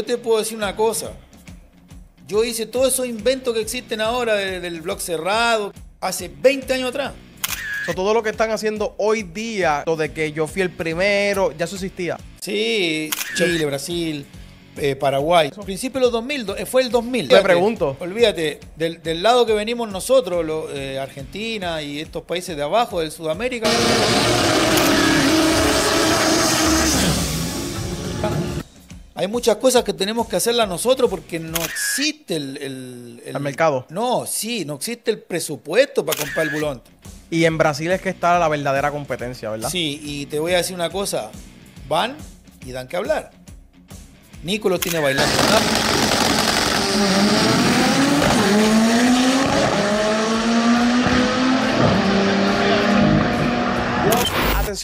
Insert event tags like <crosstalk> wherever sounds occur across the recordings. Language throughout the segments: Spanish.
Yo te puedo decir una cosa. Yo hice todos esos inventos que existen ahora del blog cerrado hace 20 años atrás. todo lo que están haciendo hoy día, lo de que yo fui el primero, ya eso existía. Sí, Chile, Brasil, eh, Paraguay. Al principio de los 2000, eh, fue el 2000. Te pregunto. Olvídate, del, lado que venimos nosotros, eh, Argentina y estos países de abajo, del Sudamérica. hay muchas cosas que tenemos que hacerla nosotros porque no existe el, el, mercado. No, sí, no existe el presupuesto para comprar el bulón. Y en Brasil es que está la verdadera competencia, ¿verdad? Sí, y te voy a decir una cosa. Van y dan que hablar. Nicolás tiene bailando.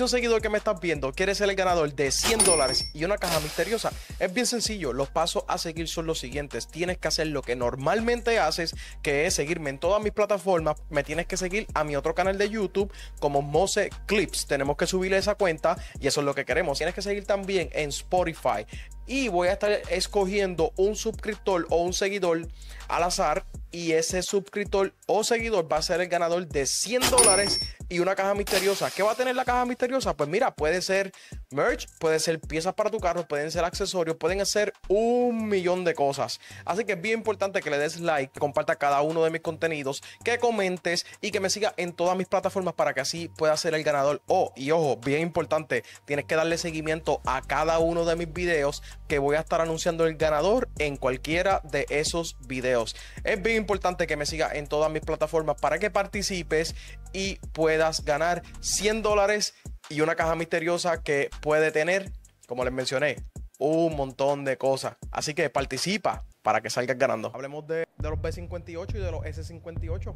un seguidor que me estás viendo, quiere ser el ganador de 100 dólares y una caja misteriosa. Es bien sencillo, los pasos a seguir son los siguientes. Tienes que hacer lo que normalmente haces, que es seguirme en todas mis plataformas. Me tienes que seguir a mi otro canal de YouTube como Mose Clips. Tenemos que subirle esa cuenta y eso es lo que queremos. Tienes que seguir también en Spotify. Y voy a estar escogiendo un suscriptor o un seguidor al azar y ese suscriptor o seguidor va a ser el ganador de 100 dólares y una caja misteriosa. ¿Qué va a tener la caja misteriosa? Pues mira, puede ser merch, puede ser piezas para tu carro, pueden ser accesorios, pueden ser un millón de cosas. Así que es bien importante que le des like, que compartas cada uno de mis contenidos, que comentes y que me sigas en todas mis plataformas para que así pueda ser el ganador. o oh, y ojo, bien importante, tienes que darle seguimiento a cada uno de mis videos que voy a estar anunciando el ganador en cualquiera de esos videos. Es bien importante que me sigas en todas mis plataformas para que participes y puedas ganar 100 dólares y una caja misteriosa que puede tener, como les mencioné, un montón de cosas. Así que participa para que salgas ganando. Hablemos de, los B58 y de los S58.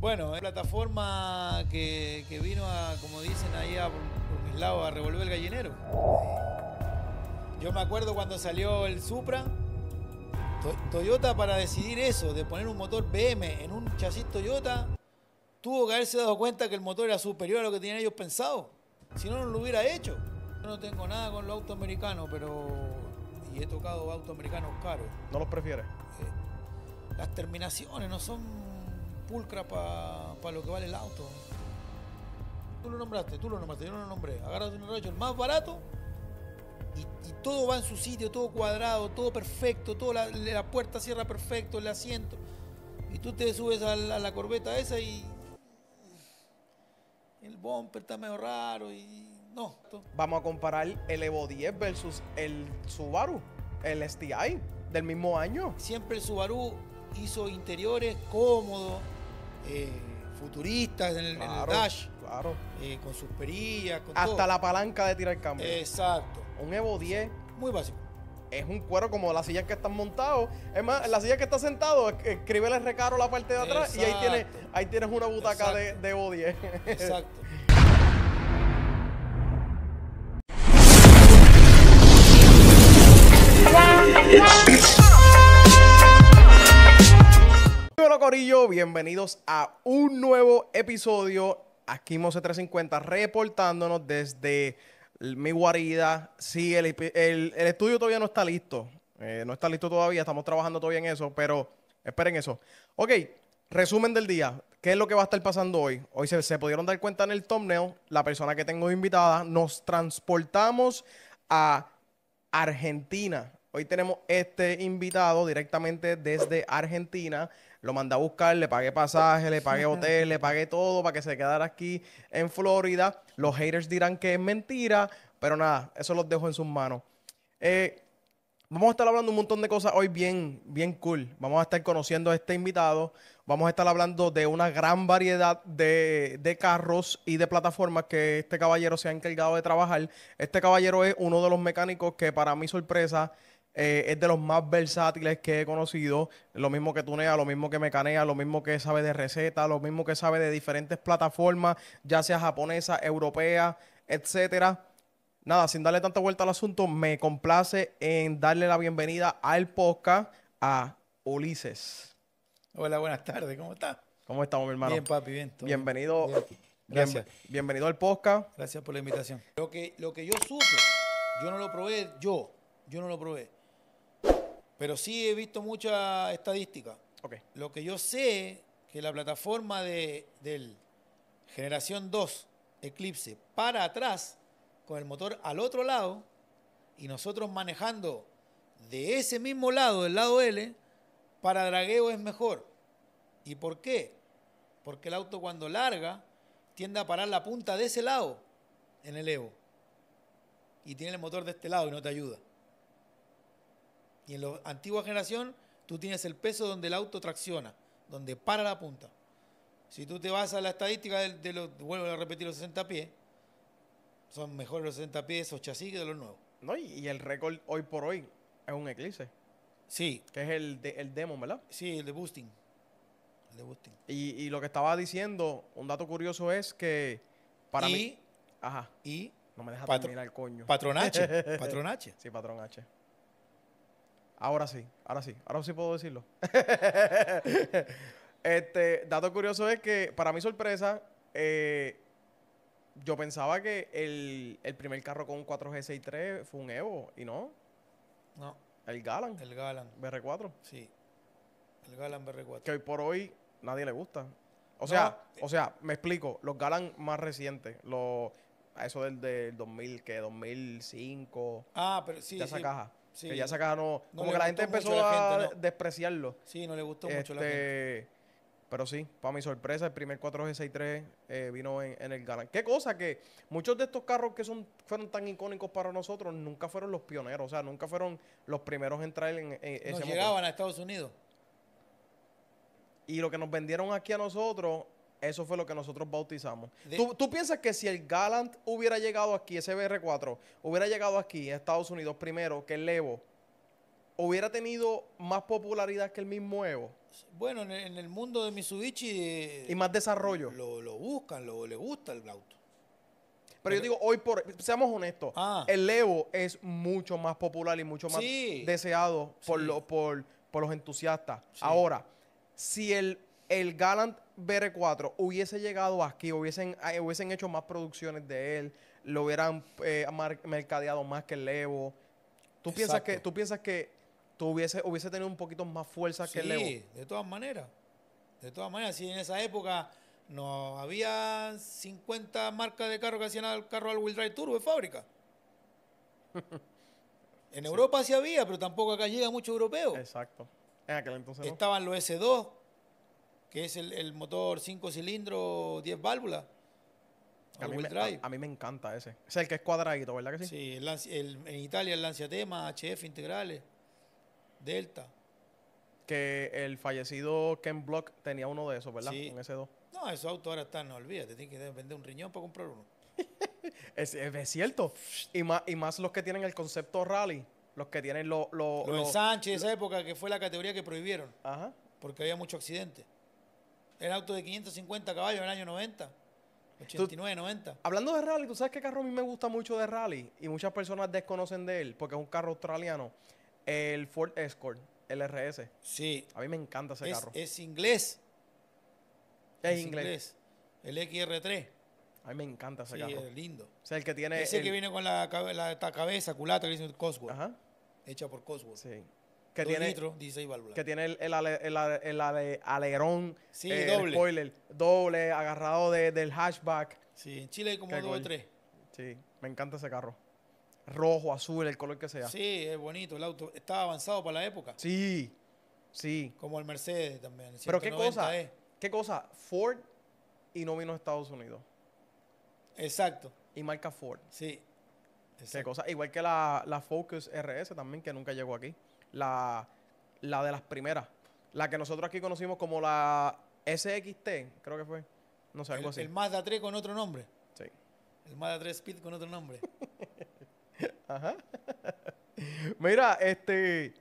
Bueno, es plataforma que, vino a, como dicen ahí a, por mis a revolver el gallinero. Yo me acuerdo cuando salió el Supra, Toyota para decidir eso, de poner un motor BM en un chasis Toyota, tuvo que haberse dado cuenta que el motor era superior a lo que tenían ellos pensado. Si no, no lo hubiera hecho. Yo no tengo nada con los autos americanos, pero... Y he tocado autos americanos caros. ¿No los prefieres? Eh, las terminaciones no son pulcras para pa lo que vale el auto. Tú lo nombraste, tú lo nombraste, yo no lo nombré. Agárrate un rollo, el más barato y, todo va en su sitio, todo cuadrado, todo perfecto, toda la, puerta cierra perfecto, el asiento. Y tú te subes a la, corbeta esa y el bumper está medio raro y no. Vamos a comparar el Evo 10 versus el Subaru, el STI del mismo año. Siempre el Subaru hizo interiores cómodos, eh, futuristas en el, dash, claro. Eh, con sus perillas, Hasta la palanca de tirar el cambio. Exacto un Evo 10. Muy básico. Es un cuero como las sillas que están montados. Es más, la silla que está sentado, el recaro la parte de atrás y ahí tienes, ahí tienes una butaca de, de, Evo 10. Exacto. Hola Corillo, bienvenidos a un nuevo episodio aquí Mose350 reportándonos desde mi guarida. Sí, el, estudio todavía no está listo. Eh, no está listo todavía, estamos trabajando todavía en eso, pero esperen eso. Ok, resumen del día. ¿Qué es lo que va a estar pasando hoy? Hoy se, se pudieron dar cuenta en el thumbnail, la persona que tengo invitada, nos transportamos a Argentina. Hoy tenemos este invitado directamente desde Argentina. Lo mandé a buscar, le pagué pasaje, le pagué hotel, le pagué todo para que se quedara aquí en Florida. Los haters dirán que es mentira, pero nada, eso los dejo en sus manos. Eh, vamos a estar hablando un montón de cosas hoy bien, bien cool. Vamos a estar conociendo a este invitado. Vamos a estar hablando de una gran variedad de, de, carros y de plataformas que este caballero se ha encargado de trabajar. Este caballero es uno de los mecánicos que para mi sorpresa eh, es de los más versátiles que he conocido. Lo mismo que tunea, lo mismo que mecanea, lo mismo que sabe de recetas, lo mismo que sabe de diferentes plataformas, ya sea japonesa, europea, etcétera. Nada, sin darle tanta vuelta al asunto, me complace en darle la bienvenida al podcast a Ulises. Hola, buenas tardes, ¿cómo estás? ¿Cómo estamos, mi hermano? Bien, papi, bien. bienvenido. Gracias. bienvenido al podcast. Gracias por la invitación. Lo que, lo que yo supe, yo no lo probé, yo, yo no lo probé pero sí he visto mucha estadística. Lo que yo sé que la plataforma de, Generación 2 Eclipse para atrás con el motor al otro lado y nosotros manejando de ese mismo lado, del lado L, para dragueo es mejor. ¿Y por qué? Porque el auto cuando larga tiende a parar la punta de ese lado en el Evo. Y tiene el motor de este lado y no te ayuda. Y en la antigua generación tú tienes el peso donde el auto tracciona, donde para la punta. Si tú te vas a la estadística de, los, vuelvo a repetir, los 60 pies, son mejores los 60 pies esos chasis que de los nuevos. No, y el récord hoy por hoy es un eclipse. Sí. Que es el, el demo, ¿verdad? Sí, el de boosting. El de boosting. Y, lo que estaba diciendo, un dato curioso es que para mí. Ajá. Y. No me deja terminar el coño. Patron H <laughs> Sí, H Ahora sí, ahora sí, ahora sí puedo decirlo. <laughs> este, dato curioso es que, para mi sorpresa, eh, yo pensaba que el, primer carro con un 4G63 fue un Evo, y no. No. El Galan. El Galan. BR4. Sí. El Galan BR4. Que hoy por hoy nadie le gusta. O sea, eh, o sea, me explico, los Galan más recientes, los eso del, del 2000, que 2005. Ah, pero sí, de esa caja. Que ya sacaron como que la gente empezó a despreciarlo. Sí, no le gustó mucho la este, gente. Pero sí, para mi sorpresa, el primer 4G63 eh, vino en, el Galant. Qué cosa que muchos de estos carros que son, fueron tan icónicos para nosotros nunca fueron los pioneros, o sea, nunca fueron los primeros en traer en, Nos llegaban a Estados Unidos. Y lo que nos vendieron aquí a nosotros eso fue lo que nosotros bautizamos. ¿Tú, piensas que si el Galant hubiera llegado aquí, ese BR4, hubiera llegado aquí, a Estados Unidos primero, que el Evo, hubiera tenido más popularidad que el mismo Evo? Bueno, en el, mundo de Mitsubishi... Eh, y más desarrollo. Lo, buscan, lo, le gusta el auto. Pero yo digo, hoy por, seamos honestos, ah. el Evo es mucho más popular y mucho más deseado por, los entusiastas. Ahora, si el el Galant BR4 hubiese llegado aquí, hubiesen, ah, hubiesen hecho más producciones de él, lo hubieran eh, mercadeado más que el Levo. ¿Tú piensas que, tú piensas que tú hubiese, tenido un poquito más fuerza que el Evo? Sí, de todas maneras. De todas maneras, si en esa época no había 50 marcas de carro que hacían el carro al Wheel Drive Turbo de fábrica. <laughs> en Europa sí. había, pero tampoco acá llega mucho europeo. Exacto. entonces. Estaban los S2, que es el, motor 5 cilindros, 10 válvulas. A mí, me, a, mí, me, encanta ese. Es el que es cuadradito, ¿verdad que sí? Sí, en Italia el Lancia Tema, HF integrales, Delta. Que el fallecido Ken Block tenía uno de esos, ¿verdad? Sí. ese No, esos autos ahora están, no olvídate, tienes que vender un riñón para comprar uno. <laughs> es, cierto. Y más, los que tienen el concepto rally, los que tienen los... los, Sánchez, esa época que fue la categoría que prohibieron. Ajá. Porque había mucho accidente. El auto de 550 caballos en el año 90. 89, 90. Hablando de rally, tú sabes qué carro a mí me gusta mucho de rally y muchas personas desconocen de él porque es un carro australiano. El Ford Escort, el RS. Sí. A mí me encanta ese carro. Es inglés. Es, inglés. El XR3. A mí me encanta ese carro. Es lindo. O el que tiene. Ese el... que viene con la, esta cabeza culata que dice Cosworth. Ajá. Hecha por Cosworth. Sí que tiene, válvulas. Que tiene el, el, el, alerón, eh, doble. spoiler, doble, agarrado del hatchback. Sí, en Chile hay como dos o tres. Sí, me encanta ese carro. Rojo, azul, el color que sea. Sí, es bonito el auto. Está avanzado para la época. Sí, sí. Como el Mercedes también. Pero qué cosa, e. qué cosa, Ford y no vino a Estados Unidos. Exacto. Y marca Ford. Sí. cosa. Igual que la Focus RS también, que nunca llegó aquí la, de las primeras. La que nosotros aquí conocimos como la SXT, creo que fue. No sé, algo así. El Mazda 3 con otro nombre. Sí. El Mazda 3 Speed con otro nombre. <laughs> Ajá. Mira, este.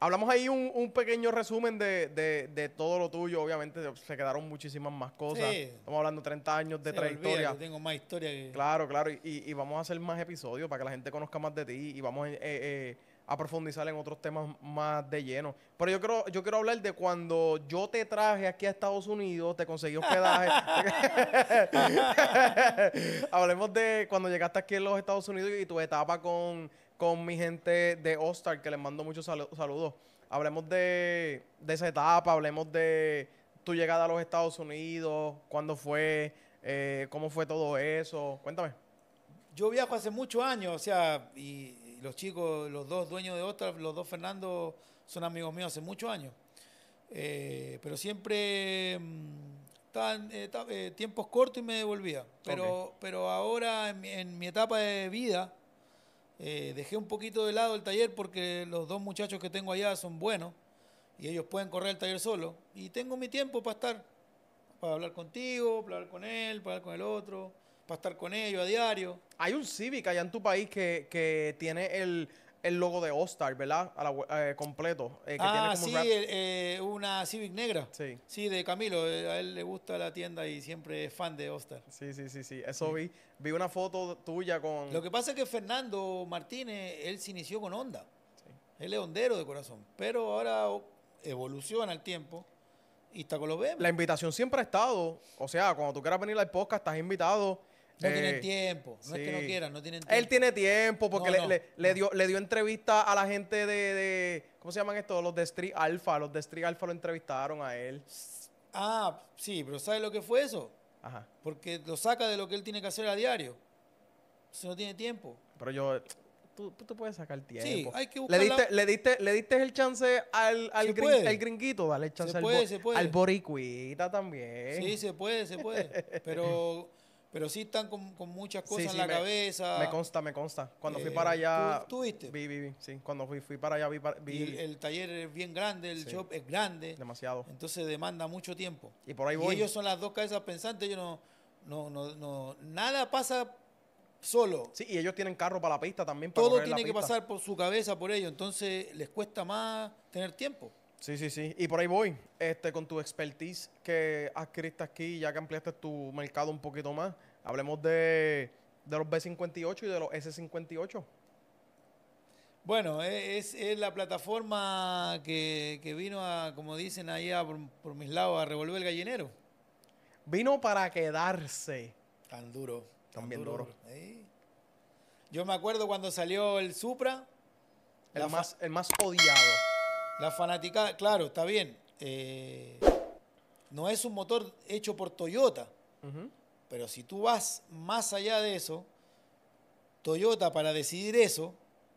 Hablamos ahí un, pequeño resumen de, todo lo tuyo. Obviamente se quedaron muchísimas más cosas. Estamos hablando de 30 años de sí, trayectoria. tengo más historia que... Claro, claro. Y, y, vamos a hacer más episodios para que la gente conozca más de ti. Y vamos eh, eh a profundizar en otros temas más de lleno. Pero yo quiero, yo quiero hablar de cuando yo te traje aquí a Estados Unidos, te conseguí hospedaje. <laughs> Hablemos de cuando llegaste aquí a los Estados Unidos y tu etapa con, mi gente de all que les mando muchos saludos. Hablemos de, de, esa etapa, hablemos de tu llegada a los Estados Unidos, cuándo fue, eh, cómo fue todo eso. Cuéntame. Yo viajo hace muchos años, o sea, y los chicos, los dos dueños de Otra, los dos Fernando, son amigos míos hace muchos años. Eh, pero siempre mm, estaban eh, eh, tiempos cortos y me devolvía. Pero, pero ahora en, mi etapa de vida eh, dejé un poquito de lado el taller porque los dos muchachos que tengo allá son buenos y ellos pueden correr el taller solo. Y tengo mi tiempo para estar, para hablar contigo, para hablar con él, para hablar con el otro para estar con ellos a diario. Hay un Civic allá en tu país que, tiene el, logo de All-Star, ¿verdad? completo. ah, sí, una Civic negra. Sí. Sí, de Camilo. Eh, a él le gusta la tienda y siempre es fan de All-Star. Sí, sí, sí, sí. Eso vi. Vi una foto tuya con... Lo que pasa es que Fernando Martínez, él se inició con Honda. Sí. Él es hondero de corazón. Pero ahora evoluciona el tiempo. Y está con los BM. La invitación siempre ha estado. O sea, cuando tú quieras venir al podcast, estás invitado no tienen eh, tiempo, no es que no quieran, no tienen tiempo. Él tiene tiempo porque le, dio, le dio entrevista a la gente de, ¿cómo se llaman estos? Los de Street Alpha, los de Street Alpha lo entrevistaron a él. Ah, sí, pero ¿sabes lo que fue eso? Ajá. Porque lo saca de lo que él tiene que hacer a diario. Si no tiene tiempo. Pero yo, tú, tú puedes sacar tiempo. Sí, hay que buscar le diste, le diste, el chance al, al, gringuito, dale el chance al boricuita también. Sí, se puede, se puede. <laughs> Pero pero sí están con, muchas cosas en la cabeza. Me consta, me consta. Cuando fui eh, para allá. ¿Tú, Vi, sí. Cuando fui, fui para allá, vi. el, taller es bien grande, el shop es grande. Demasiado. Entonces demanda mucho tiempo. Y por ahí voy. Y ellos son las dos cabezas pensantes, ellos no. No, no, Nada pasa solo. Sí, y ellos tienen carro para la pista también. Para Todo tiene que pasar por su cabeza, por ellos. Entonces les cuesta más tener tiempo. Sí, sí, sí. Y por ahí voy, este, con tu expertise que adquiriste aquí, ya que ampliaste tu mercado un poquito más, hablemos de, los B58 y de los S58. Bueno, e, es, es la plataforma que, vino a, como dicen ahí por, por mis lados, a revolver el gallinero. Vino para quedarse. Tan duro. Tan, duro. Yo me acuerdo cuando salió el Supra. El, más, el más odiado la fanaticada, claro, está bien. Eh, no es un motor hecho por Toyota. Pero si tú vas más allá de eso, Toyota para decidir eso.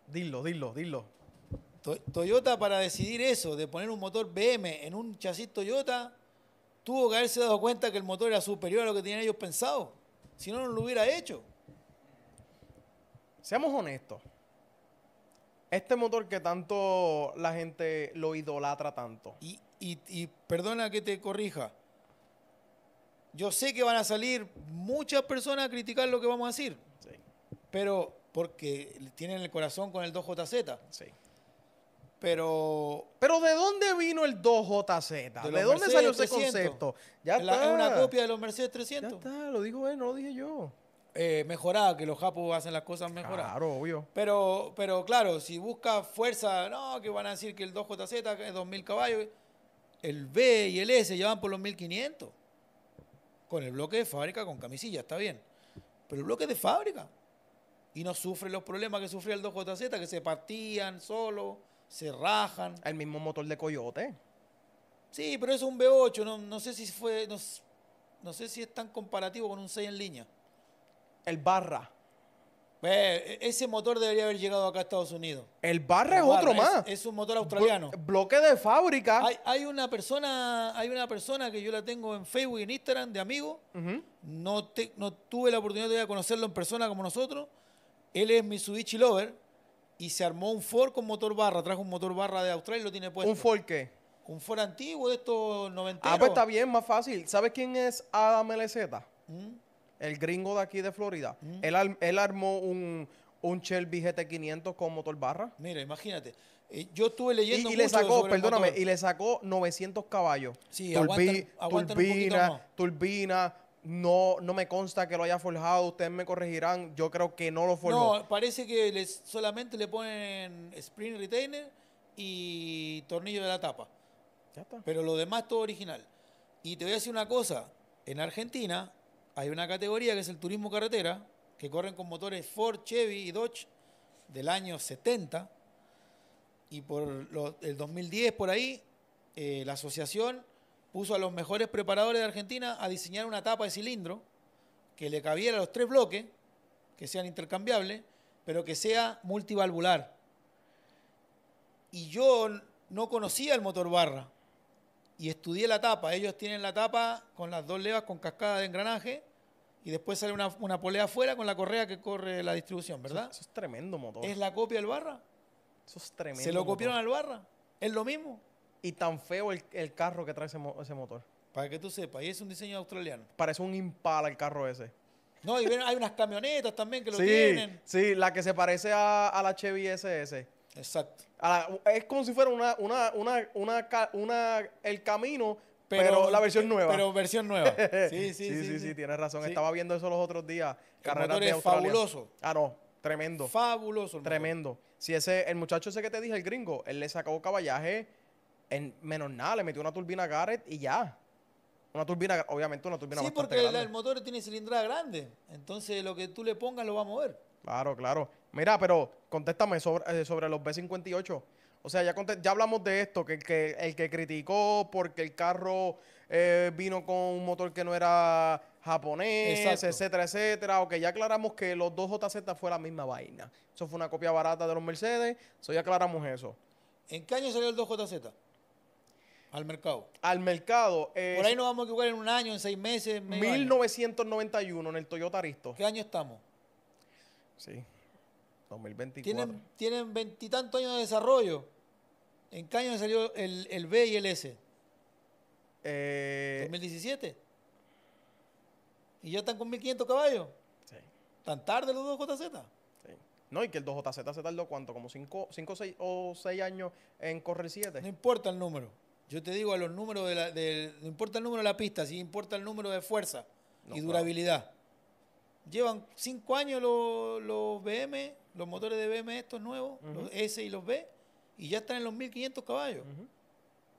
Dilo, dilo, dilo. Toyota para decidir eso, de poner un motor BM en un chasis Toyota, tuvo que haberse dado cuenta que el motor era superior a lo que tenían ellos pensado. Si no, no lo hubiera hecho. Seamos honestos. Este motor que tanto la gente lo idolatra tanto. Y, perdona que te corrija. Yo sé que van a salir muchas personas a criticar lo que vamos a decir. Sí. Pero porque tienen el corazón con el 2JZ. Sí. Pero. Pero ¿de dónde vino el 2JZ? ¿De, dónde salió ese concepto? Ya una copia de los Mercedes 300. Ya está, lo dijo él, no lo dije yo eh, mejorada, que los japos hacen las cosas mejoradas. Claro, obvio. Pero, pero claro, si busca fuerza, no, que van a decir que el 2JZ es 2000 caballos, el B y el S llevan por los 1500. Con el bloque de fábrica, con camisilla, está bien. Pero el bloque de fábrica. Y no sufre los problemas que sufría el 2JZ, que se partían solo, se rajan. El mismo motor de Coyote. Sí, pero es un B8, no, sé si fue, no sé si es tan comparativo con un 6 en línea. El barra. Eh, e-, ese motor debería haber llegado acá a Estados Unidos. El barra es otro más. Es, un motor australiano. bloque de fábrica. Hay, una persona, hay una persona que yo la tengo en Facebook y en Instagram de amigo. no, tuve la oportunidad de conocerlo en persona como nosotros. Él es Mitsubishi Lover y se armó un Ford con motor barra. Trajo un motor barra de Australia y lo tiene puesto. ¿Un Ford qué? Un Ford antiguo de estos 90. Ah, pues está bien, más fácil. ¿Sabes quién es Adam LZ? ¿Mm? el gringo de aquí de Florida, mm. él, armó un, Shelby GT500 con motor barra. Mira, imagínate. Eh, yo estuve leyendo y, y le sacó, perdóname, y le sacó 900 caballos. Sí, turbina, turbina, no, no me consta que lo haya forjado, ustedes me corregirán, yo creo que no lo forjó. No, parece que les, solamente le ponen spring retainer y tornillo de la tapa. Ya está. Pero lo demás todo original. Y te voy a decir una cosa, en Argentina hay una categoría que es el turismo carretera, que corren con motores Ford, Chevy y Dodge del año 70. Y por el 2010, por ahí, eh, la asociación puso a los mejores preparadores de Argentina a diseñar una tapa de cilindro que le cabiera a los tres bloques, que sean intercambiables, pero que sea multivalvular. Y yo no conocía el motor barra y estudié la tapa. Ellos tienen la tapa con las dos levas con cascada de engranaje y después sale una, polea afuera con la correa que corre la distribución, ¿verdad? Eso, es tremendo motor. ¿Es la copia del barra? Eso es tremendo. Se lo copiaron al barra. Es lo mismo. Y tan feo el, carro que trae ese, motor. Para que tú sepas, y es un diseño australiano. Parece un impala el carro ese. No, y hay unas camionetas también que lo sí, tienen. Sí, la que se parece a, a la Chevy SS. Exacto. es como si fuera una, una, el camino, pero, la versión nueva. Pero versión nueva. <laughs> Sí, sí, sí. Sí, tienes razón. Estaba viendo eso los otros días. El es fabuloso. Ah, no. Tremendo. Fabuloso. tremendo. Si ese, el muchacho ese que te dije, el gringo, él le sacó caballaje en menos nada, le metió una turbina Garrett y ya. Una turbina, obviamente una turbina Sí, porque el motor tiene cilindrada grande. Entonces lo que tú le pongas lo va a mover. Claro, claro. Mira, pero contéstame sobre, eh, sobre los B58. O sea, ya, ya hablamos de esto, que el que, criticó porque el carro eh, vino con un motor que no era japonés, etcétera etcétera, etcétera. Ok, ya aclaramos que los dos JZ fue la misma vaina. Eso fue una copia barata de los Mercedes, eso ya aclaramos eso. ¿En qué año salió el 2JZ? Al mercado. Al mercado. Eh, Por ahí nos vamos a equivocar en un año, en seis meses. En 1991 en el Toyota Aristo. ¿Qué año estamos? Sí. 2024. Tienen, veintitantos años de desarrollo. ¿En qué año salió el, B y el S? 2017. Eh, y ya están con 1500 caballos. Sí. ¿Tan tarde los 2JZ? Sí. No, y que el 2JZ se tardó cuánto, como 5 cinco, o 6 años en correr 7. No importa el número. Yo te digo a los números de, la, no importa el número de la pista, sí importa el número de fuerza y durabilidad llevan cinco años los, BM, los motores de BM estos nuevos, los S y los B, y ya están en los 1500 caballos.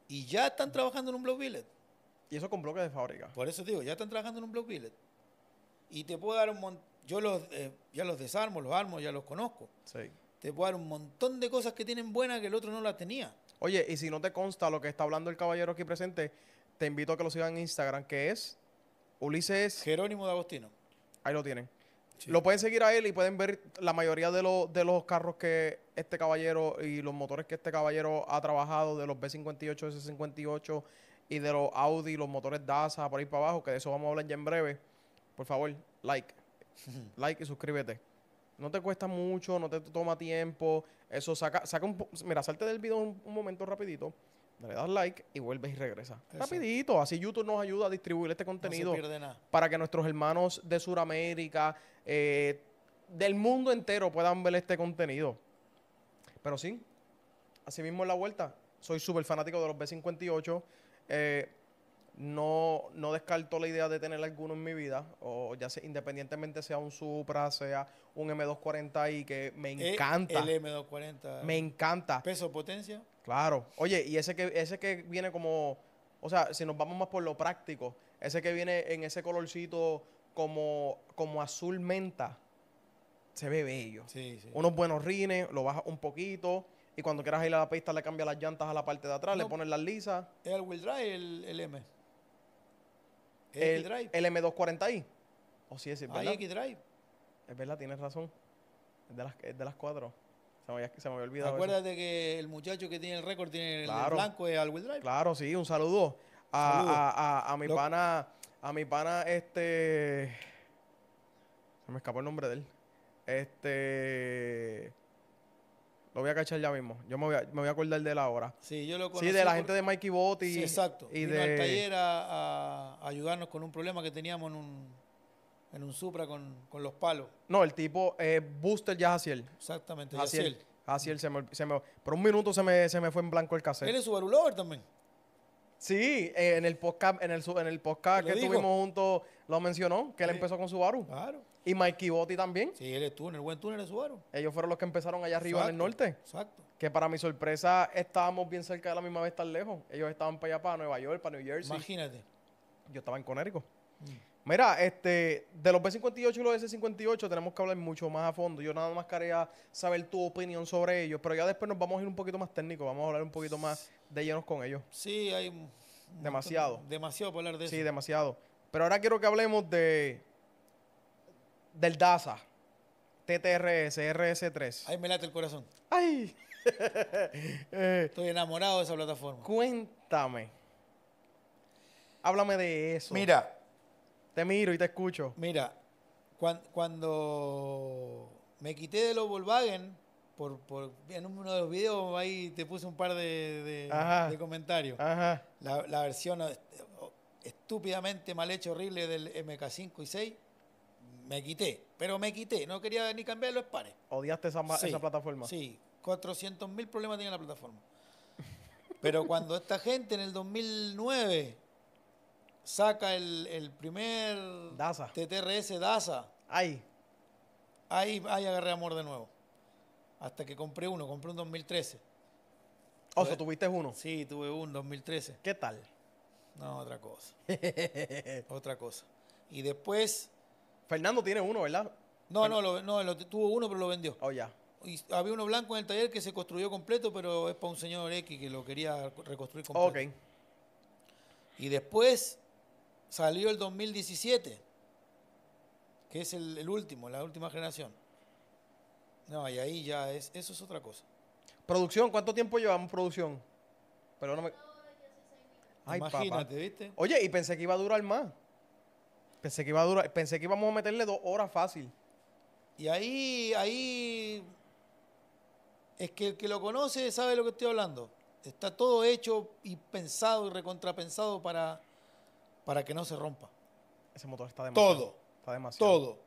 Y ya están trabajando en un block billet. Y eso con bloques de fábrica. Por eso digo, ya están trabajando en un block billet. Y te puedo dar un montón. Yo los, eh, ya los desarmo, los armo, ya los conozco. Te puedo dar un montón de cosas que tienen buenas que el otro no las tenía. Oye, y si no te consta lo que está hablando el caballero aquí presente, te invito a que lo sigan en Instagram, que es Ulises. Jerónimo de Agostino. Ahí lo tienen. Lo pueden seguir a él y pueden ver la mayoría de, de los carros que este caballero y los motores que este caballero ha trabajado, de los B58, S58 y de los Audi, los motores DASA, por ahí para abajo, que de eso vamos a hablar ya en breve. Por favor, like. <laughs> like y suscríbete. No te cuesta mucho, no te toma tiempo. Eso saca, saca un... Mira, salte del video un momento rapidito le das like y vuelves y regresas. Rapidito, así YouTube nos ayuda a distribuir este contenido para que nuestros hermanos de Sudamérica, eh, del mundo entero puedan ver este contenido. Pero sí, así mismo en la vuelta, soy súper fanático de los B58. Eh, no, no descarto la idea de tener alguno en mi vida, o ya sea, independientemente sea un Supra, sea un M240i, que me eh, encanta. El, el M240. Me encanta. ¿Peso potencia? Claro. Oye, y ese que, ese que viene como, o sea, si nos vamos más por lo práctico, ese que viene en ese colorcito como, como azul menta, se ve bello. Sí, sí. Unos buenos rines, lo bajas un poquito. Y cuando quieras ir a la pista, le cambias las llantas a la parte de atrás, le pones las lisas. ¿Es el wheel drive el, el M? el, El M240i. O si sí, es, ah, verdad. el X drive. Es verdad, tienes razón. de las, es de las cuatro. Se me, había, olvidado. Acuérdate que el muchacho que tiene el récord tiene el blanco es wheel Drive. Claro, sí, un saludo. A, mi pana, a mi pana, este. Se me escapó el nombre de él. Este. Lo voy a cachar ya mismo. Yo me voy a, me voy a acordar de la hora Sí, yo lo Sí, de la gente de Mikey Bot Sí, exacto. Y de... al taller a, ayudarnos con un problema que teníamos en un, en un Supra con, los palos. No, el tipo Booster ya es Exactamente, Jaciel. Jaciel, se me, se por un minuto se me, se me fue en blanco el cassette. Él es Subaru Lover también. Sí, eh, en el podcast, en en el podcast que tuvimos juntos lo mencionó, que él empezó con Subaru. Claro. Y Mikey Botti también. Sí, él es túnel, buen túnel de Subaru. Ellos fueron los que empezaron allá arriba en el norte. Exacto. Que para mi sorpresa estábamos bien cerca de la misma vez tan lejos. Ellos estaban para allá, para Nueva York, para New Jersey. Imagínate. Yo estaba en Conérico. Mira, este, de los B58 y los S58 tenemos que hablar mucho más a fondo. Yo nada más quería saber tu opinión sobre ellos, pero ya después nos vamos a ir un poquito más técnico, vamos a hablar un poquito más de llenos con ellos. Sí, hay... Demasiado. demasiado para hablar de eso. Sí, demasiado. Pero ahora quiero que hablemos de... del DASA, TTRS, RS3. Ay, me late el corazón. ¡Ay! <laughs> Eh, Estoy enamorado de esa plataforma. Cuéntame. Háblame de eso. Mira, te miro y te escucho. Mira, cuando me quité de los Volkswagen, por, en uno de los videos ahí te puse un par de, comentarios. La, versión estúpidamente mal hecha, horrible del MK5 y 6, me quité. Pero me quité, no quería ni cambiar los pares. ¿Odiaste esa, esa plataforma? Sí, 400 mil problemas tenía la plataforma. Pero cuando esta gente en el 2009 saca el, primer TTRS dasa Ahí. Ahí, ahí agarré amor de nuevo. Hasta que compré uno, compré un 2013. O sea, tuviste uno. Sí, tuve un 2013. ¿Qué tal? No, otra cosa. <laughs> otra cosa. Y después. Fernando tiene uno, ¿verdad? No, no, no tuvo uno, pero lo vendió. Oh, ya. Y había uno blanco en el taller que se construyó completo, pero es para un señor X que lo quería reconstruir completo. Ok. Y después salió el 2017, que es el, último, la última generación. No, y ahí ya es, eso es otra cosa. Producción, ¿cuánto tiempo llevamos producción? Pero no me... Imagínate, ¿viste? Oye, y pensé que iba a durar más. Pensé que iba a durar, pensé que íbamos a meterle dos horas fácil. Y ahí, ahí, es que el que lo conoce sabe lo que estoy hablando. Está todo hecho y pensado y recontrapensado para, para que no se rompa. Ese motor está demasiado. Todo. Está demasiado. Todo.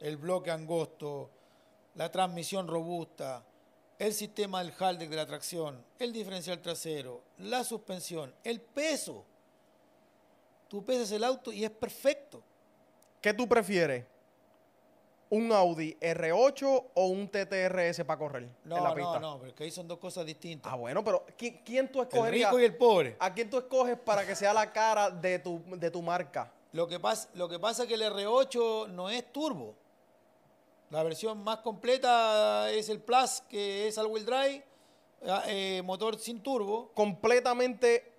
El bloque angosto, la transmisión robusta, el sistema del Haldex de la tracción, el diferencial trasero, la suspensión, el peso. Tú pesas el auto y es perfecto. ¿Qué tú prefieres? un Audi R8 o un TTRS para correr no, en la pista? No, no, porque ahí son dos cosas distintas. Ah, bueno, pero ¿quién, tú escoges? El rico y el pobre. ¿A quién tú escoges para que sea la cara de tu, marca? Lo que, pasa, lo que pasa es que el R8 no es turbo. La versión más completa es el Plus, que es al wheel drive, ah, eh, motor sin turbo. Completamente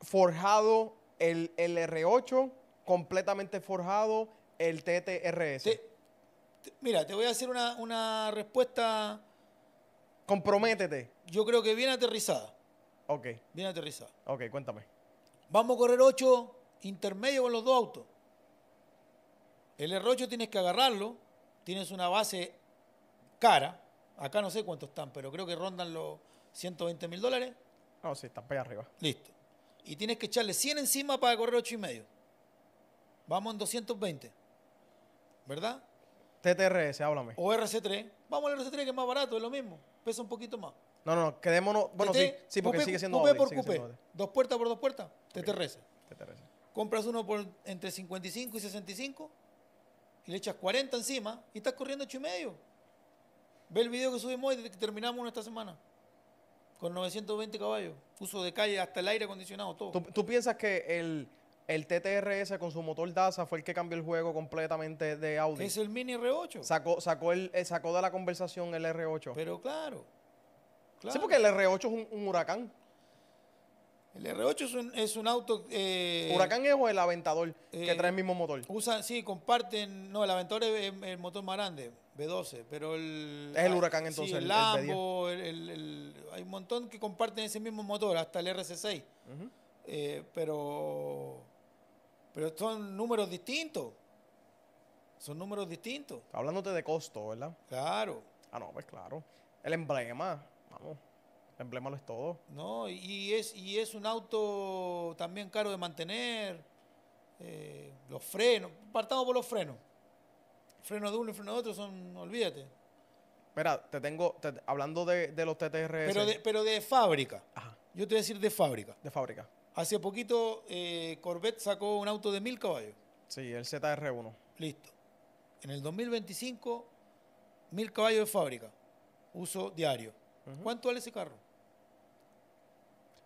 forjado el, R8, completamente forjado el TTRS. Mira, te voy a hacer una, respuesta. Comprométete. Yo creo que bien aterrizada. Ok. Bien aterrizada. Ok, cuéntame. Vamos a correr 8 intermedio con los dos autos. El R8 tienes que agarrarlo. Tienes una base cara. Acá no sé cuántos están, pero creo que rondan los 120 mil dólares. No, sí, están para allá arriba. Listo. Y tienes que echarle 100 encima para correr 8 y medio. Vamos en 220. ¿Verdad? TTRS, háblame. O RC3. Vamos al RC3 que es más barato, es lo mismo. Pesa un poquito más. No, no, no, quedémonos. Bueno, sí, sí, porque sigue siendo Coupé por coupé. Dos puertas por dos puertas. TTRS. TTRS. Compras uno por entre 55 y 65 y le echas 40 encima y estás corriendo 8 y medio. Ve el video que subimos hoy, que terminamos esta semana. Con 920 caballos. Uso de calle hasta el aire acondicionado, todo. tú piensas que el el TTRS con su motor DASA fue el que cambió el juego completamente de Audi. Es el Mini R8. Sacó, sacó, el, eh, sacó de la conversación el R8. Pero claro. claro. Sí, porque el R8 es un, huracán. El R8 es un, auto. Eh, ¿Huracán es o el Aventador? que eh, trae el mismo motor. Usa sí, comparten. No, el Aventador es, el, motor más grande, B12. Pero el. Es el Huracán entonces. el, Lambo, el, hay un montón que comparten ese mismo motor, hasta el RC6. pero. Pero son números distintos. Son números distintos. hablándote de costo, ¿verdad? Claro. Ah, no, pues claro. El emblema, vamos. El emblema lo es todo. No, y es, y es un auto también caro de mantener. Eh, los frenos, partamos por los frenos. Freno de uno y freno de otro son, olvídate. Espera, te tengo, hablando de, de los TTRS. Pero de, pero de fábrica. Ajá. Yo te voy a decir de fábrica. De fábrica. Hace poquito eh, Corvette sacó un auto de mil caballos. Sí, el ZR1. Listo. En el 2025, mil caballos de fábrica, uso diario. ¿Cuánto vale ese carro?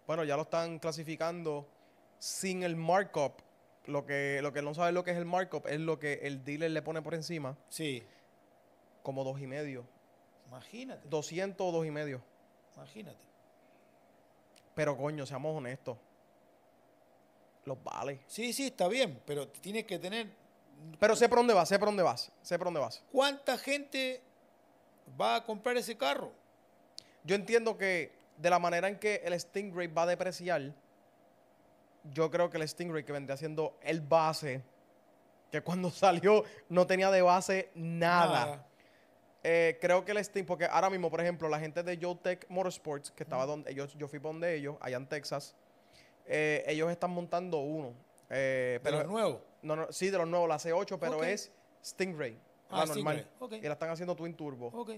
Bueno, ya lo están clasificando sin el markup. Lo que, lo que no sabe lo que es el markup es lo que el dealer le pone por encima. Sí. Como dos y medio. Imagínate. 200 o dos y medio. Imagínate. Pero coño, seamos honestos los vale. Sí, sí, está bien, pero tiene que tener. Pero sé por dónde vas, sé por dónde vas, sé por dónde vas. ¿Cuánta gente va a comprar ese carro? Yo entiendo que de la manera en que el Stingray va a depreciar, yo creo que el Stingray que vendría siendo el base, que cuando <laughs> salió no tenía de base nada. Eh, creo que el Stingray, porque ahora mismo, por ejemplo, la gente de Joe Tech Motorsports, que estaba donde ellos, yo fui por donde ellos, allá en Texas, eh, ellos están montando uno. Eh, pero, ¿De los nuevos? No, no, sí, de los nuevos, la C8, pero es Stingray. Ah, la normal. Y la están haciendo Twin Turbo. Ok.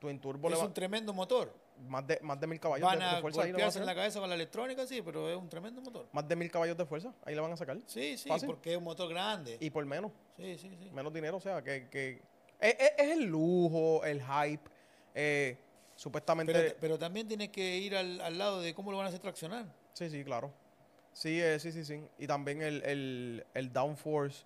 Twin Turbo Es un tremendo motor. Más de, mil caballos de, fuerza. van a en la cabeza con la electrónica, sí, pero es un tremendo motor. Más de mil caballos de fuerza, ahí la van a sacar. Sí, sí, porque es un motor grande. Y por menos. Sí, sí, sí. Menos dinero, o sea, que... es, el lujo, el hype, eh, supuestamente... Pero, también tienes que ir al, al lado de cómo lo van a hacer traccionar. Sí, sí, claro. Sí, eh, sí, sí, sí. Y también el, el, el downforce,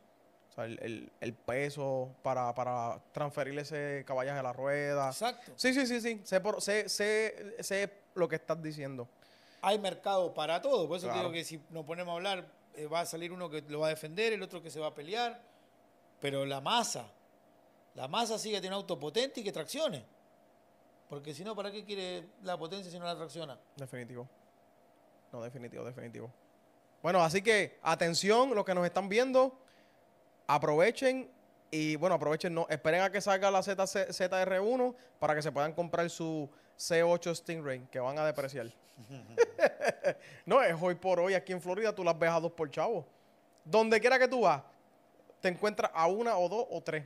o sea, el, el, el peso para, para transferirle ese caballaje a la rueda. Exacto. Sí, sí, sí, sí. Sé, por, sé, sé, lo que estás diciendo. Hay mercado para todo. Por eso digo que si nos ponemos a hablar, eh, va a salir uno que lo va a defender, el otro que se va a pelear. Pero la masa, la masa sigue teniendo tiene un auto potente y que traccione. Porque si no, ¿para qué quiere la potencia si no la tracciona? Definitivo. No, definitivo, definitivo. Bueno, así que atención, los que nos están viendo, aprovechen y bueno, aprovechen, no, esperen a que salga la Z ZR1 para que se puedan comprar su C8 Stingray, que van a depreciar. <laughs> no, es hoy por hoy, aquí en Florida tú las ves a dos por chavo. Donde quiera que tú vas, te encuentras a una o dos o tres.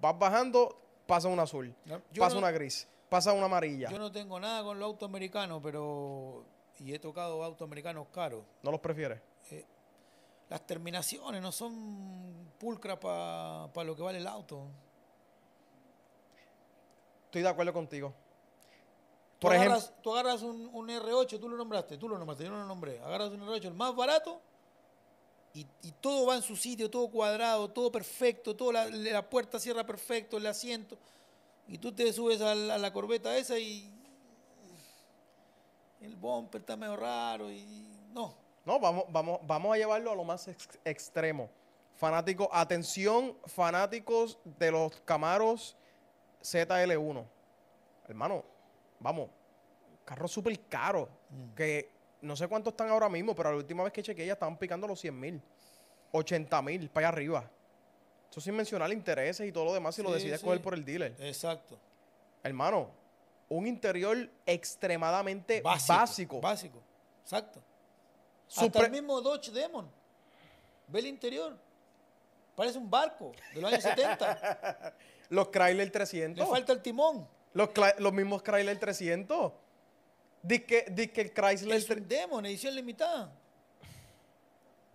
Vas bajando, pasa una azul, pasa una gris, pasa una amarilla. Yo no tengo nada con los autos pero y he tocado autos americanos caros. ¿No los prefieres? Eh, las terminaciones no son pulcras para lo que vale el auto. Estoy de acuerdo contigo. Por ejemplo, tú agarras un, R8, tú lo nombraste, tú lo nombraste, yo no lo nombré. Agarras un R8, el más barato, y, y todo va en su sitio, todo cuadrado, todo perfecto, toda la, puerta cierra perfecto, el asiento. Y tú te subes a la corbeta esa y el bumper está medio raro y no. No, vamos, vamos, vamos a llevarlo a lo más extremo. Fanáticos, atención, fanáticos de los Camaros ZL1. Hermano, vamos, carro súper caro. Mm. Que no sé cuántos están ahora mismo, pero la última vez que chequeé ya estaban picando los 100 mil, 80 mil para allá arriba. Eso sin mencionar intereses y todo lo demás si lo decides coger por el dealer. Exacto. Hermano, un interior extremadamente básico. Básico, exacto. Hasta el mismo Dodge Demon. Ve el interior. Parece un barco de los años 70. los Chrysler 300. Le falta el timón. Los, mismos Chrysler 300. Dice que, que el Chrysler... Demon, edición limitada.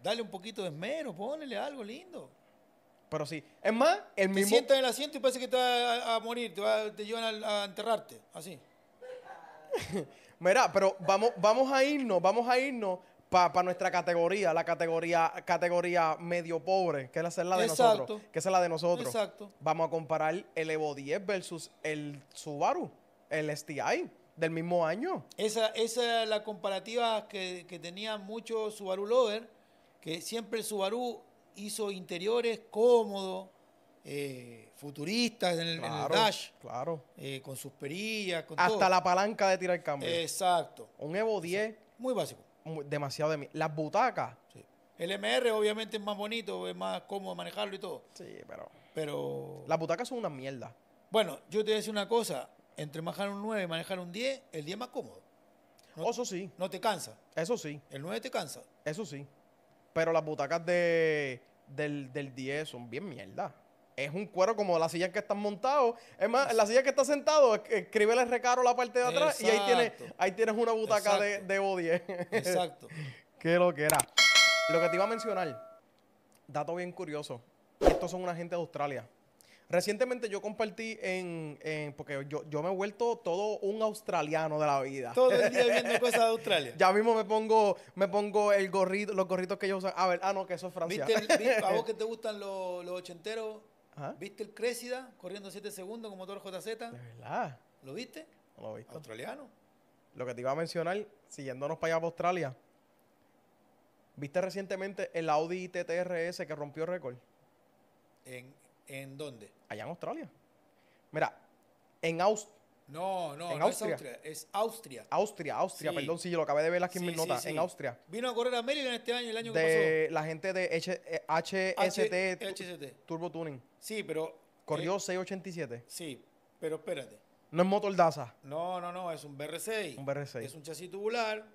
Dale un poquito de esmero, ponele algo lindo. Pero sí. Es más, el mismo. Te sientas en el asiento y parece que te vas a, morir, te, llevan a, enterrarte, así. <laughs> Mira, pero vamos, vamos a irnos, vamos a irnos para nuestra categoría, la categoría, categoría medio pobre, que es la de nosotros. Que es la de nosotros. Exacto. Vamos a comparar el Evo 10 versus el Subaru, el STI del mismo año. Esa, esa es la comparativa que, que tenía mucho Subaru Lover, que siempre el Subaru hizo interiores cómodos, eh, futuristas en el, dash. Claro. Eh, con sus perillas, con Hasta la palanca de tirar el cambio. Exacto. Un Evo 10. Muy básico. demasiado de mí. Las butacas. Sí. El MR obviamente es más bonito, es más cómodo manejarlo y todo. Sí, pero... Pero... Las butacas son una mierda. Bueno, yo te voy a decir una cosa. Entre manejar un 9 y manejar un 10, el 10 es más cómodo. eso sí. No te cansa. Eso sí. El 9 te cansa. Eso sí. Pero las butacas de, del, 10 e son bien mierda. Es un cuero como la silla que están montado. Es más, en la silla que está sentado, el recaro la parte de atrás y ahí tienes, ahí tienes una butaca de, de O10. E. <laughs> Exacto. Qué lo que era. Lo que te iba a mencionar, dato bien curioso. Estos son una gente de Australia. Recientemente yo compartí en. porque yo, yo, me he vuelto todo un australiano de la vida. Todo el día <laughs> viendo cosas de Australia. Ya mismo me pongo, me pongo el gorrito, los gorritos que ellos usan. A ver, ah, no, que eso es francés. ¿Viste, a vos que te <laughs> gustan los, los ochenteros? ¿Viste el Crésida corriendo 7 segundos con motor JZ? De verdad. ¿Lo viste? lo viste. Australiano. Lo que te iba a mencionar, siguiéndonos para allá para Australia. ¿Viste recientemente el Audi TTRS que rompió récord? En, ¿En dónde? Allá en Australia. Mira, en Austria. No, no, en no Austria. es Austria, es Austria. Austria, Austria, perdón, sí, yo lo acabé de ver aquí en mi nota. notas, en Austria. Vino a correr a en este año, el año de, que pasó. La gente de HST, eh, Turbo Tuning. Sí, pero... Corrió 687. Eh, sí, pero espérate. No es motor DASA. No, no, no, es un BR6. Un BR6. Es un chasis tubular,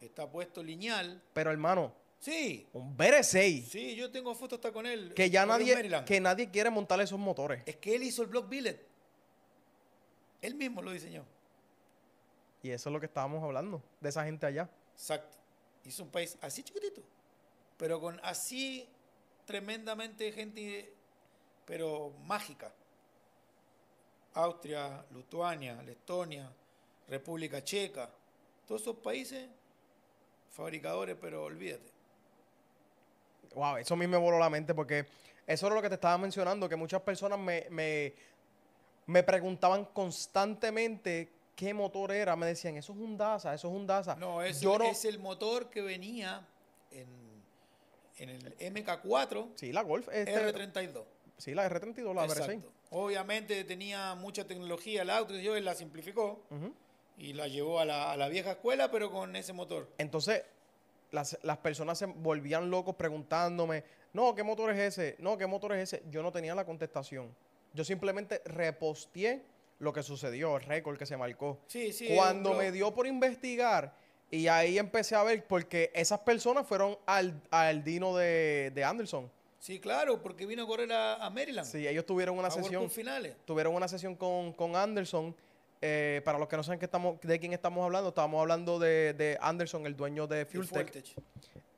está puesto lineal. Pero hermano, Sí. Un BR6. Sí, yo tengo fotos hasta con él. Que ya nadie, que nadie quiere montar esos motores. Es que él hizo el block billet. Él mismo lo diseñó. Y eso es lo que estábamos hablando, de esa gente allá. Exacto. Hizo un país así chiquitito, pero con así tremendamente gente, pero mágica. Austria, Lituania, Letonia, República Checa, todos esos países fabricadores, pero olvídate. Wow, eso a mí me voló la mente porque eso era lo que te estaba mencionando, que muchas personas me, preguntaban constantemente qué motor era. Me decían, eso es un DASA, eso es un DASA. No, es, es el motor que venía en, el MK4. Sí, la Golf. Este, R32. Sí, la R32, la R6. Obviamente tenía mucha tecnología el auto y la simplificó y la llevó a la, a la, vieja escuela, pero con ese motor. Entonces, las, personas se volvían locos preguntándome, no, ¿qué motor es ese? No, ¿qué motor es ese? Yo no tenía la contestación. Yo simplemente reposteé lo que sucedió, el récord que se marcó. Sí, sí, Cuando me dio por investigar, y ahí empecé a ver, porque esas personas fueron al, Dino de, Anderson. Sí, claro, porque vino a correr a, Maryland. Sí, ellos tuvieron una sesión. Finales. Tuvieron una sesión con, con Anderson eh, para los que no saben de quién estamos hablando, estábamos hablando de, Anderson, el dueño de FuelTech.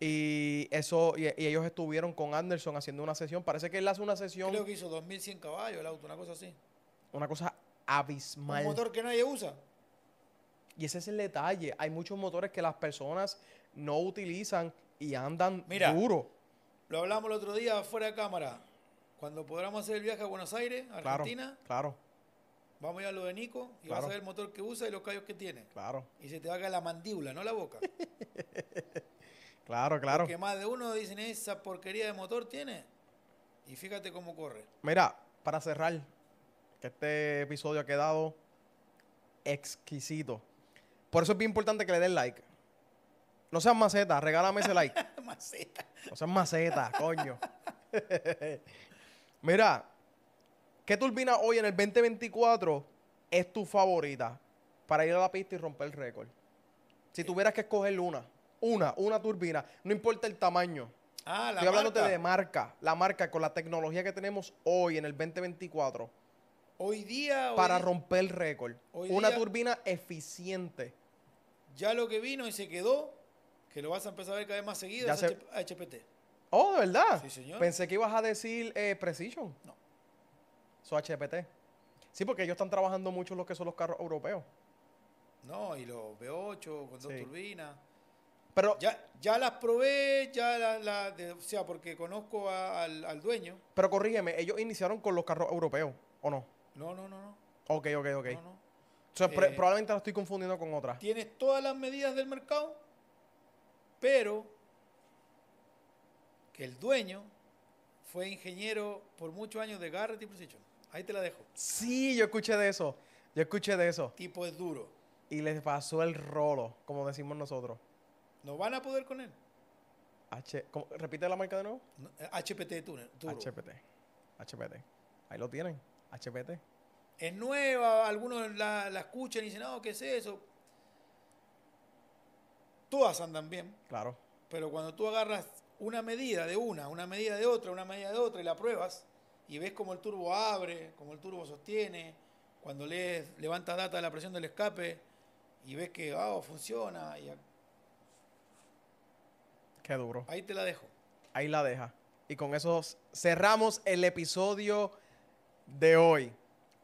Y eso y, ellos estuvieron con Anderson haciendo una sesión. Parece que él hace una sesión. Creo que hizo 2100 caballos el auto, una cosa así. Una cosa abismal. Un motor que nadie usa. Y ese es el detalle. Hay muchos motores que las personas no utilizan y andan Mira, duro. Lo hablamos el otro día fuera de cámara. Cuando podamos hacer el viaje a Buenos Aires, Argentina. claro Vamos a ir a lo de Nico y vas a ver el motor que usa y los callos que tiene. Claro. Y se te va a caer la mandíbula, no la boca. <laughs> claro, claro. Porque más de uno dicen, esa porquería de motor tiene. Y fíjate cómo corre. Mira, para cerrar, que este episodio ha quedado exquisito. Por eso es bien importante que le den like. No sean macetas, regálame ese like. <laughs> maceta. No sean macetas, coño. <laughs> Mira, ¿Qué turbina hoy en el 2024 es tu favorita para ir a la pista y romper el récord? Si tuvieras que escoger una, una, una turbina, no importa el tamaño. Ah, la Estoy hablándote de marca, la marca con la tecnología que tenemos hoy en el 2024. Hoy día. para romper el récord. Una turbina eficiente. Ya lo que vino y se quedó, que lo vas a empezar a ver cada vez más seguido, es HPT. Oh, ¿de verdad? Sí, señor. Pensé que ibas a decir eh, Precision. No. HPT. Sí, porque ellos están trabajando mucho lo que son los carros europeos. No, y los V8 con dos turbinas. Pero ya, ya las probé, ya la, o sea, porque conozco al, al, dueño. Pero corrígeme, ellos iniciaron con los carros europeos, ¿o no? No, no, no, no. Ok, ok, ok. No, no. O sea, eh, probablemente la estoy confundiendo con otras. Tienes todas las medidas del mercado, pero que el dueño fue ingeniero por muchos años de Garrett y Precision. Ahí te la dejo. Sí, yo escuché de eso. Yo escuché de eso. Tipo es duro. Y les pasó el rolo, como decimos nosotros. ¿No van a poder con él? ¿Repite la marca de nuevo? HPT HPT. HPT. Ahí lo tienen. HPT. Es nueva, algunos la, la escuchan y dicen, no, ¿qué es eso? Todas andan bien. Claro. Pero cuando tú agarras una medida de una, una medida de otra, una medida de otra y la pruebas, y ves cómo el turbo abre, cómo el turbo sostiene, cuando lees, levantas data de la presión del escape y ves que ah, oh, funciona. Qué duro. Ahí te la dejo. Ahí la deja. Y con eso cerramos el episodio de hoy.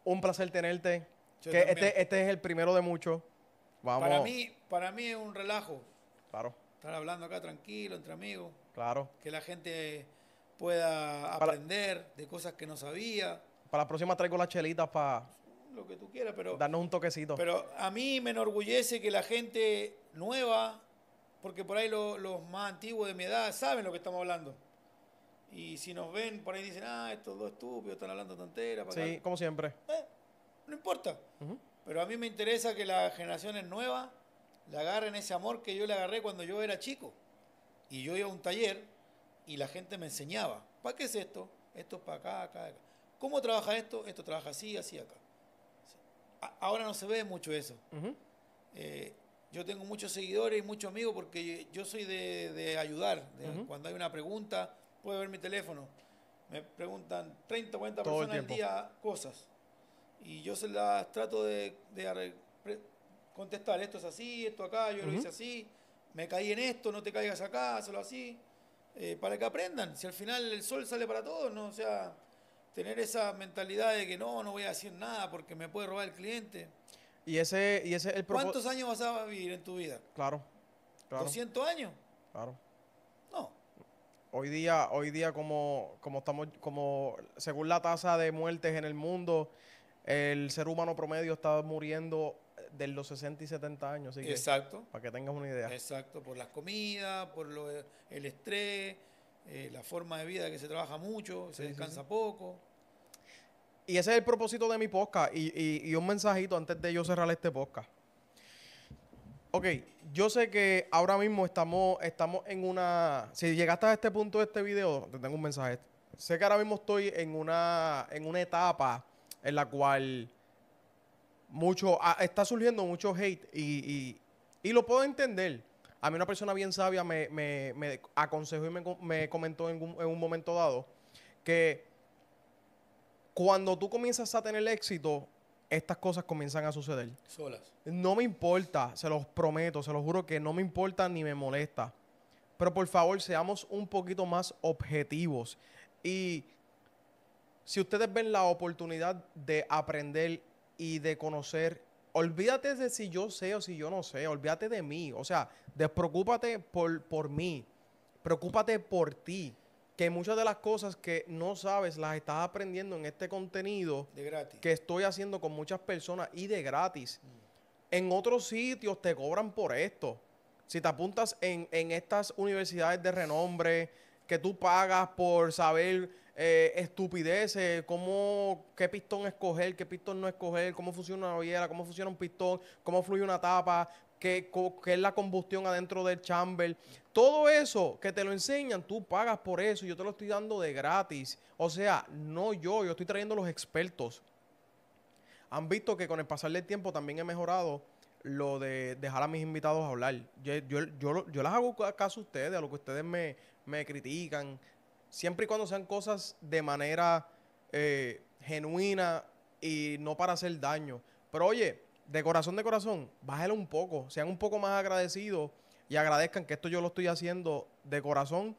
Un placer tenerte. este, este, es el primero de muchos. Vamos. Para mí, para mí es un relajo. Claro. Estar hablando acá tranquilo, entre amigos. Claro. Que la gente pueda aprender de cosas que no sabía. Para la próxima traigo las chelitas para... Lo que tú quieras, pero... Darnos un toquecito. Pero a mí me enorgullece que la gente nueva, porque por ahí los más antiguos de mi edad saben lo que estamos hablando. Y si nos ven, por ahí dicen, ah, estos dos estúpidos están hablando tonteras. Sí, como siempre. Eh, no importa. Pero a mí me interesa que las generaciones nuevas le agarren ese amor que yo le agarré cuando yo era chico. Y yo iba a un taller y la gente me enseñaba, ¿para qué es esto? Esto es para acá, acá, acá. ¿Cómo trabaja esto? Esto trabaja así, así, acá. Ahora no se ve mucho eso. Eh, yo tengo muchos seguidores y muchos amigos porque yo soy de, ayudar. Cuando hay una pregunta, puede ver mi teléfono. Me preguntan 30 40 personas al día cosas. Y yo se las trato de, contestar. Esto es así, esto acá, yo lo hice así. Me caí en esto, no te caigas acá, solo así. Eh, para que aprendan. Si al final el sol sale para todos, ¿no? O sea, tener esa mentalidad de que no, no voy a decir nada porque me puede robar el cliente. Y ese, y el ¿Cuántos años vas a vivir en tu vida? Claro, ¿200 años? Claro. No. Hoy día, hoy día como, como estamos, como según la tasa de muertes en el mundo, el ser humano promedio está muriendo de los 60 y 70 años. Exacto. Para que tengas una idea. Exacto, por las comidas, por lo, el estrés, eh, la forma de vida que se trabaja mucho, se descansa poco. Y ese es el propósito de mi podcast. Y, un mensajito antes de yo cerrar este podcast. Ok, yo sé que ahora mismo estamos, estamos en una... Si llegaste a este punto de este video, te tengo un mensaje. Sé que ahora mismo estoy en una, en una etapa en la cual mucho, ah, está surgiendo mucho hate y, lo puedo entender. A mí una persona bien sabia me, aconsejó y me, comentó en un, en un, momento dado que cuando tú comienzas a tener éxito, estas cosas comienzan a suceder. Solas. No me importa, se los prometo, se los juro que no me importa ni me molesta. Pero por favor, seamos un poquito más objetivos. Y si ustedes ven la oportunidad de aprender y de conocer. Olvídate de si yo sé o si yo no sé, olvídate de mí. O sea, despreocúpate por, por mí, preocúpate por ti. Que muchas de las cosas que no sabes las estás aprendiendo en este contenido de gratis. que estoy haciendo con muchas personas y de gratis. Mm. En otros sitios te cobran por esto. Si te apuntas en, en estas universidades de renombre, que tú pagas por saber eh, estupideces, cómo, qué pistón escoger, qué pistón no escoger, cómo funciona una viera, cómo funciona un pistón, cómo fluye una tapa, qué, qué es la combustión adentro del chamber. Todo eso que te lo enseñan, tú pagas por eso, yo te lo estoy dando de gratis. O sea, no yo, yo estoy trayendo los expertos. Han visto que con el pasar del tiempo también he mejorado lo de dejar a mis invitados hablar. Yo, yo, yo, las hago caso a ustedes, a lo que ustedes me, me critican, siempre y cuando sean cosas de manera eh, genuina y no para hacer daño. Pero oye, de corazón de corazón, bájelo un poco, sean un poco más agradecidos y agradezcan que esto yo lo estoy haciendo de corazón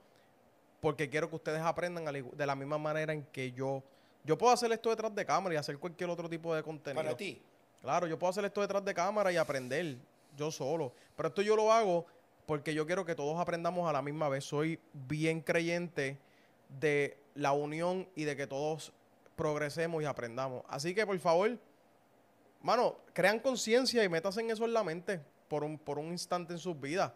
porque quiero que ustedes aprendan de la misma manera en que yo. Yo puedo hacer esto detrás de cámara y hacer cualquier otro tipo de contenido. Para ti. Claro, yo puedo hacer esto detrás de cámara y aprender yo solo. Pero esto yo lo hago porque yo quiero que todos aprendamos a la misma vez. Soy bien creyente de la unión y de que todos progresemos y aprendamos. Así que, por favor, mano, crean conciencia y métanse en eso en la mente por un, por un instante en sus vidas.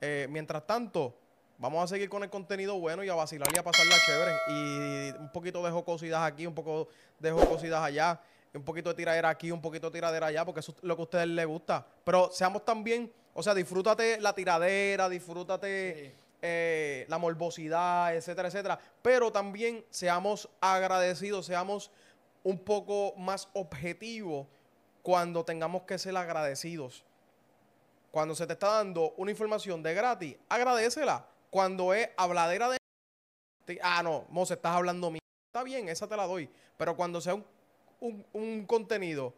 Eh, mientras tanto, vamos a seguir con el contenido bueno y a vacilar y a pasarla chévere. Y un poquito de jocosidad aquí, un poco de jocosidad allá, un poquito de tiradera aquí, un poquito de tiradera allá, porque eso es lo que a ustedes les gusta. Pero seamos también, o sea, disfrútate la tiradera, disfrútate... Eh, la morbosidad, etcétera, etcétera. Pero también seamos agradecidos, seamos un poco más objetivos cuando tengamos que ser agradecidos. Cuando se te está dando una información de gratis, agradecela. Cuando es habladera de... Ah, no, Mose, estás hablando mío, Está bien, esa te la doy. Pero cuando sea un, contenido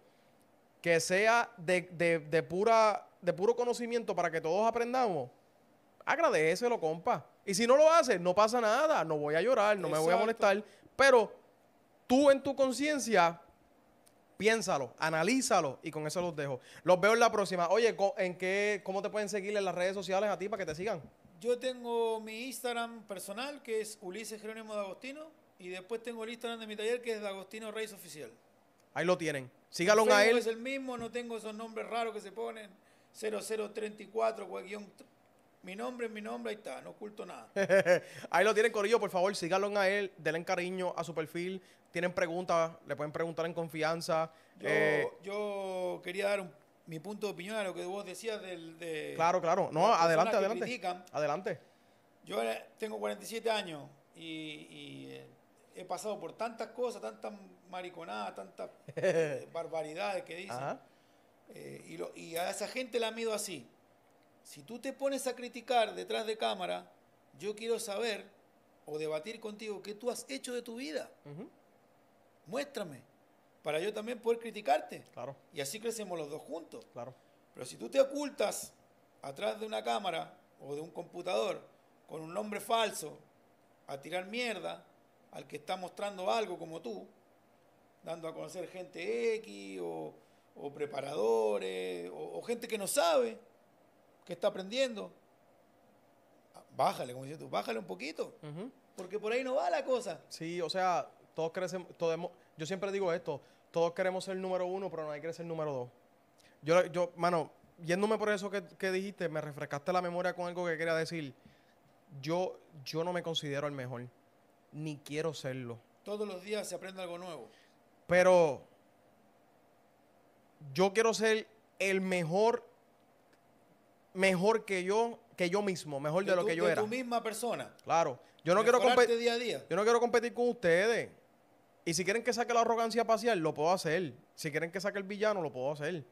que sea de, de, pura, de puro conocimiento para que todos aprendamos, agradecelo, compa. Y si no lo haces, no pasa nada, no voy a llorar, no me voy a molestar, pero tú en tu conciencia piénsalo, analízalo y con eso los dejo. Los veo en la próxima. Oye, ¿en qué, ¿cómo te pueden seguir en las redes sociales a ti para que te sigan? Yo tengo mi Instagram personal que es Ulises Jerónimo Agostino y después tengo el Instagram de mi taller que es de Agostino Reyes Oficial. Ahí lo tienen. Sígalo a él. es el mismo, no tengo esos nombres raros que se ponen. 0034 mi nombre es mi nombre, ahí está, no oculto nada. <laughs> ahí lo tienen, Corillo, por favor, síganlo a él, denle cariño a su perfil. Tienen preguntas, le pueden preguntar en confianza. Yo, eh, quería dar mi punto de opinión a lo que vos decías del. De, claro, claro. No, adelante, adelante. Adelante. Yo tengo 47 años y, eh, he pasado por tantas cosas, tantas mariconadas, tantas <laughs> eh, barbaridades que dicen. y, y a esa gente la mido así. Si tú te pones a criticar detrás de cámara, yo quiero saber o debatir contigo qué tú has hecho de tu vida. Muéstrame, para yo también poder criticarte. Y así crecemos los dos juntos. Pero si tú te ocultas atrás de una cámara o de un computador con un nombre falso a tirar mierda al que está mostrando algo como tú, dando a conocer gente X o, preparadores o gente que no sabe, que está aprendiendo? Bájale, como dices tú, bájale un poquito. Porque por ahí no va la cosa. Sí, o sea, todos crecemos, todos yo siempre digo esto, todos queremos ser número uno, pero no hay que ser el número dos. Yo, yo mano, yéndome por eso que, dijiste, me refrescaste la memoria con algo que quería decir. Yo, yo no me considero el mejor, ni quiero serlo. Todos los días se aprende algo nuevo. Pero yo quiero ser el mejor mejor que yo, que yo mismo, mejor de lo que yo era. tu misma persona. Claro. Yo no quiero competir día a día. Yo no quiero competir con ustedes. Y si quieren que saque la arrogancia parcial, lo puedo hacer. Si quieren que saque el villano, lo puedo hacer.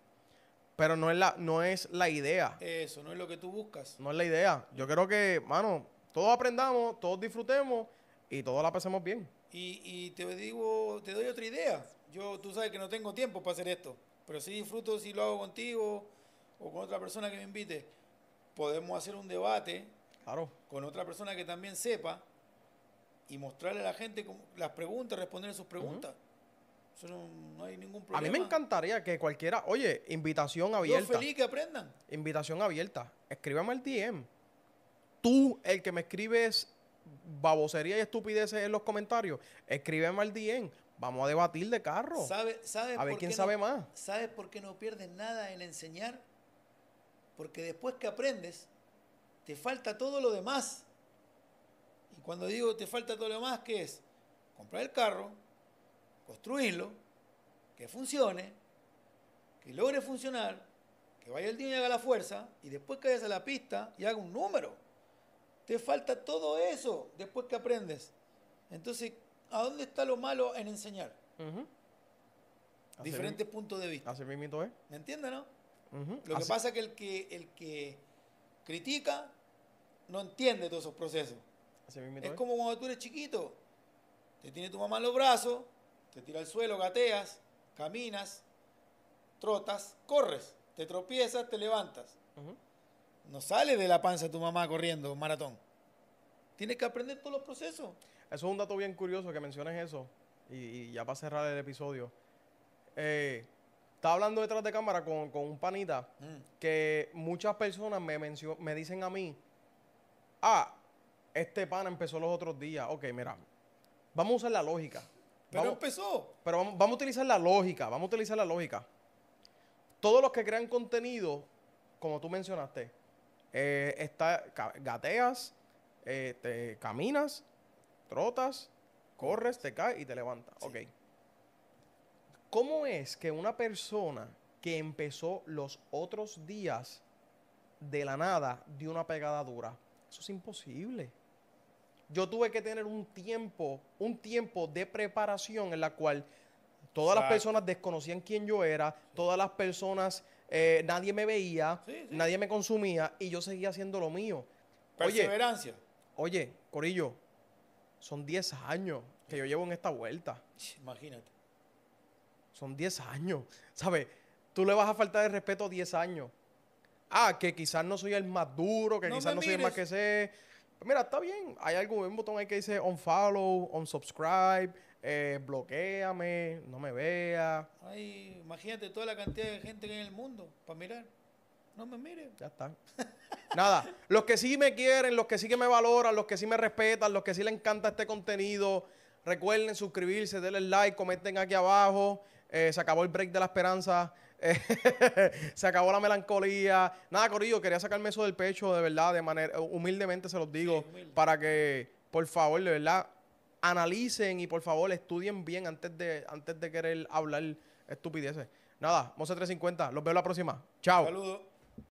Pero no es la, no es la idea. Eso, no es lo que tú buscas. No es la idea. Yo creo que, mano, todos aprendamos, todos disfrutemos y todos la pasemos bien. Y, y te digo, te doy otra idea. Yo, tú sabes que no tengo tiempo para hacer esto, pero sí disfruto si lo hago contigo o con otra persona que me invite, podemos hacer un debate claro. con otra persona que también sepa y mostrarle a la gente las preguntas, responder sus preguntas. Eso no, hay ningún problema. A mí me encantaría que cualquiera, oye, invitación abierta. Yo feliz que aprendan. Invitación abierta. Escríbeme al DM. Tú, el que me escribes babosería y estupideces en los comentarios, escríbeme al DM. Vamos a debatir de carro. a ver quién sabe más. ¿Sabes por qué no pierdes nada en enseñar porque después que aprendes, te falta todo lo demás. Y cuando digo te falta todo lo demás, ¿qué es? Comprar el carro, construirlo, que funcione, que logre funcionar, que vaya el día y haga la fuerza, y después que vayas a la pista y haga un número. Te falta todo eso después que aprendes. Entonces, ¿a dónde está lo malo en enseñar? Diferentes puntos de vista. mi mito, ¿eh? ¿Me entiendes, no? Lo que pasa es que el, que el que critica no entiende todos esos procesos. es como cuando tú eres chiquito. Te tiene tu mamá en los brazos, te tira al suelo, gateas, caminas, trotas, corres, te tropiezas, te levantas. No sale de la panza de tu mamá corriendo un maratón. Tienes que aprender todos los procesos. Eso es un dato bien curioso que mencionas eso. Y, y ya para cerrar el episodio. Eh, estaba hablando detrás de cámara con, un panita mm. que muchas personas me, me dicen a mí, ah, este pan empezó los otros días. Ok, mira, vamos a usar la lógica. Pero vamos, empezó. Pero vamos, a utilizar la lógica, vamos a utilizar la lógica. Todos los que crean contenido, como tú mencionaste, eh, está, gateas, eh, caminas, trotas, corres, te caes y te levantas. Ok. ¿Cómo es que una persona que empezó los otros días de la nada dio una pegada dura? Eso es imposible. Yo tuve que tener un tiempo, un tiempo de preparación en la cual todas las personas desconocían quién yo era, todas las personas, eh, nadie me veía, nadie me consumía y yo seguía haciendo lo mío. Perseverancia. Oye, oye Corillo, son 10 años que yo llevo en esta vuelta. Imagínate son 10 años, ¿sabes? Tú le vas a faltar el respeto 10 años. Ah, que quizás no soy el más duro, que quizás no soy el más que sé. Mira, está bien. Hay algún botón ahí que dice unfollow, unsubscribe, subscribe, eh, bloqueame, no me vea. Ay, imagínate toda la cantidad de gente que hay en el mundo para mirar. No me miren. Ya está <laughs> Nada, los que sí me quieren, los que sí que me valoran, los que sí me respetan, los que sí les encanta este contenido, recuerden suscribirse, denle like, comenten aquí abajo. Eh, se acabó el break de la esperanza, eh, <laughs> se acabó la melancolía. Nada, Corillo, quería sacarme eso del pecho, de verdad, de manera, eh, humildemente se los digo, para que, por favor, de verdad, analicen y por favor estudien bien antes de, antes de querer hablar estupideces. Nada, Mose 350, los veo la próxima. Chao. Saludos.